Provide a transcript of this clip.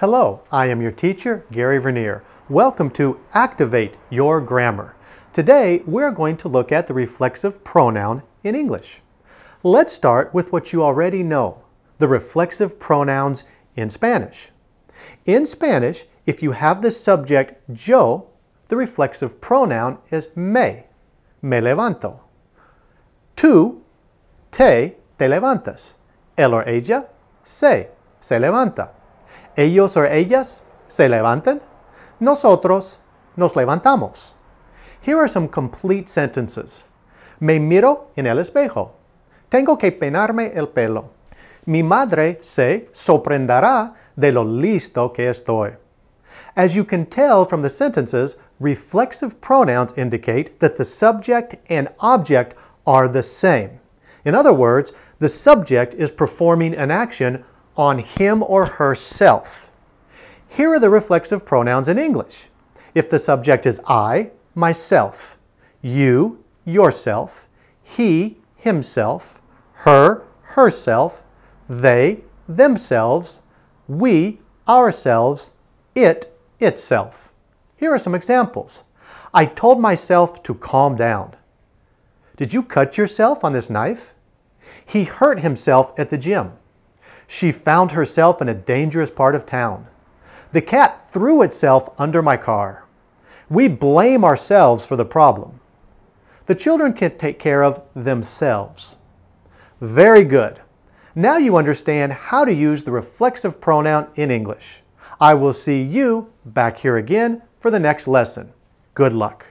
Hello, I am your teacher, Gary Vernier. Welcome to Activate Your Grammar. Today, we're going to look at the reflexive pronoun in English. Let's start with what you already know, the reflexive pronouns in Spanish. In Spanish, if you have the subject yo, the reflexive pronoun is me, me levanto. Tú, te, te levantas. Él or ella, se, se levanta ellos o ellas se levantan, nosotros nos levantamos. Here are some complete sentences. Me miro en el espejo. Tengo que peinarme el pelo. Mi madre se sorprenderá de lo listo que estoy. As you can tell from the sentences, reflexive pronouns indicate that the subject and object are the same. In other words, the subject is performing an action on him or herself. Here are the reflexive pronouns in English. If the subject is I, myself, you, yourself, he, himself, her, herself, they, themselves, we, ourselves, it, itself. Here are some examples. I told myself to calm down. Did you cut yourself on this knife? He hurt himself at the gym. She found herself in a dangerous part of town. The cat threw itself under my car. We blame ourselves for the problem. The children can take care of themselves. Very good. Now you understand how to use the reflexive pronoun in English. I will see you back here again for the next lesson. Good luck.